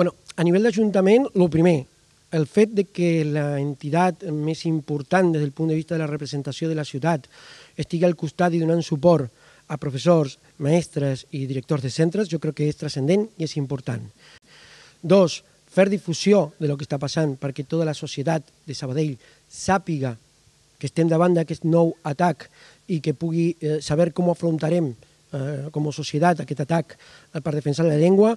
Bueno, a nivell d'Ajuntament, el primer, el fet de que l'entitat més important des del punt de vista de la representació de la ciutat estigui al costat i donant suport a professors, mestres i directors de centres, jo crec que és transcendent i és important. Dos, fer difusió de lo que està passant perquè tota la societat de Sabadell sàpiga que estem davant d'aquest nou atac i que pugui eh, saber com afrontarem eh, com a societat aquest atac eh, per defensar la llengua